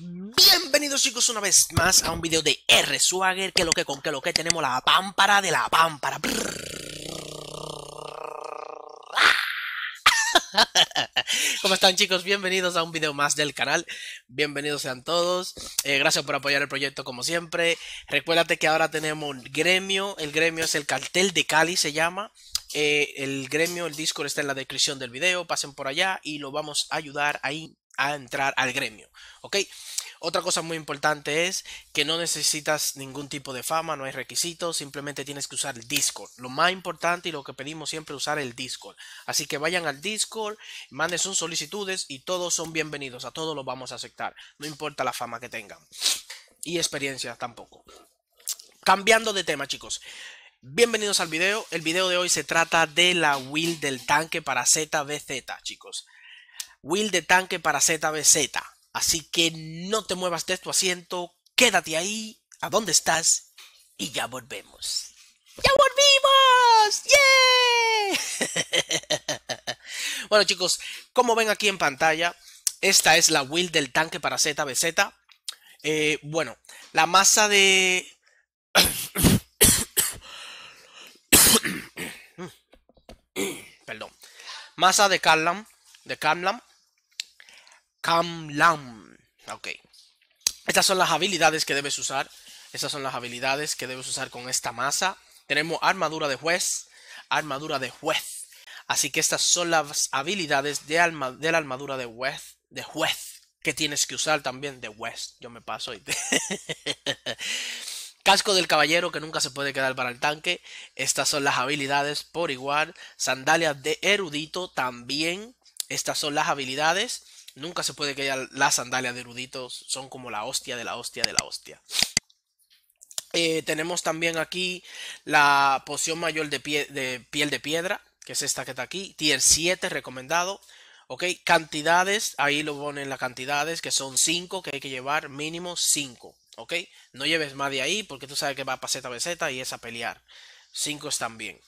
Bienvenidos chicos una vez más a un vídeo de R Swagger, que lo que con que lo que tenemos la pámpara de la pámpara. ¿Cómo están chicos? Bienvenidos a un vídeo más del canal, bienvenidos sean todos, eh, gracias por apoyar el proyecto como siempre, recuérdate que ahora tenemos un gremio, el gremio es el cartel de Cali se llama, eh, el gremio, el Discord está en la descripción del video, pasen por allá y lo vamos a ayudar ahí a entrar al gremio. ¿Ok? Otra cosa muy importante es que no necesitas ningún tipo de fama, no hay requisitos, simplemente tienes que usar el Discord. Lo más importante y lo que pedimos siempre es usar el Discord. Así que vayan al Discord, manden sus solicitudes y todos son bienvenidos, a todos los vamos a aceptar, no importa la fama que tengan. Y experiencia tampoco. Cambiando de tema, chicos. Bienvenidos al video. El video de hoy se trata de la will del tanque para ZBZ, chicos. Will de tanque para ZBZ. Así que no te muevas de tu asiento, quédate ahí, a dónde estás, y ya volvemos. ¡Ya volvimos! ¡Yeah! bueno chicos, como ven aquí en pantalla, esta es la Will del tanque para ZBZ. bueno, la masa de... Perdón. Masa de Kalam de Kalam Cam Ok. Estas son las habilidades que debes usar. Estas son las habilidades que debes usar con esta masa. Tenemos armadura de juez, armadura de juez. Así que estas son las habilidades de, alma, de la armadura de juez, de juez que tienes que usar también de juez. Yo me paso y Casco del caballero que nunca se puede quedar para el tanque. Estas son las habilidades por igual. Sandalias de erudito también. Estas son las habilidades. Nunca se puede que las sandalias de eruditos son como la hostia de la hostia de la hostia. Eh, tenemos también aquí la poción mayor de, de, piel de piedra, que es esta que está aquí. Tier 7 recomendado. Ok, cantidades, ahí lo ponen las cantidades, que son 5, que hay que llevar mínimo 5. Ok, no lleves más de ahí porque tú sabes que va para ZBZ y es a pelear. 5 están bien.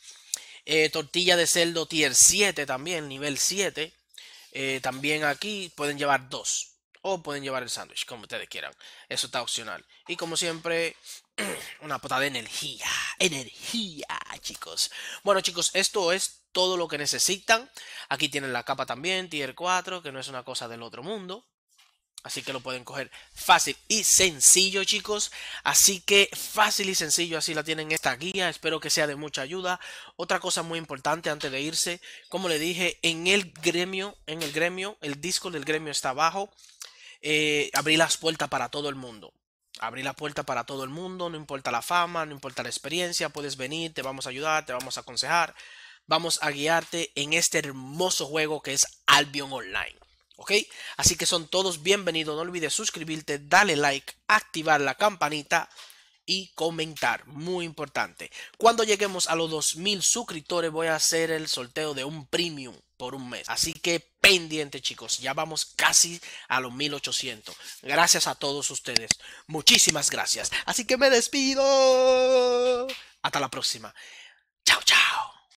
Eh, tortilla de Celdo, tier 7 también, nivel 7. Eh, también aquí pueden llevar dos o pueden llevar el sándwich, como ustedes quieran. Eso está opcional. Y como siempre, una pota de energía. Energía, chicos. Bueno, chicos, esto es todo lo que necesitan. Aquí tienen la capa también, tier 4, que no es una cosa del otro mundo. Así que lo pueden coger fácil y sencillo, chicos. Así que fácil y sencillo, así la tienen esta guía. Espero que sea de mucha ayuda. Otra cosa muy importante antes de irse, como le dije, en el gremio, en el gremio, el disco del gremio está abajo. Eh, abrí las puertas para todo el mundo. Abrí la puerta para todo el mundo, no importa la fama, no importa la experiencia, puedes venir, te vamos a ayudar, te vamos a aconsejar, vamos a guiarte en este hermoso juego que es Albion Online. ¿Ok? Así que son todos bienvenidos. No olvides suscribirte, darle like, activar la campanita y comentar. Muy importante. Cuando lleguemos a los 2000 suscriptores voy a hacer el sorteo de un premium por un mes. Así que pendiente chicos, ya vamos casi a los 1800. Gracias a todos ustedes. Muchísimas gracias. Así que me despido. Hasta la próxima.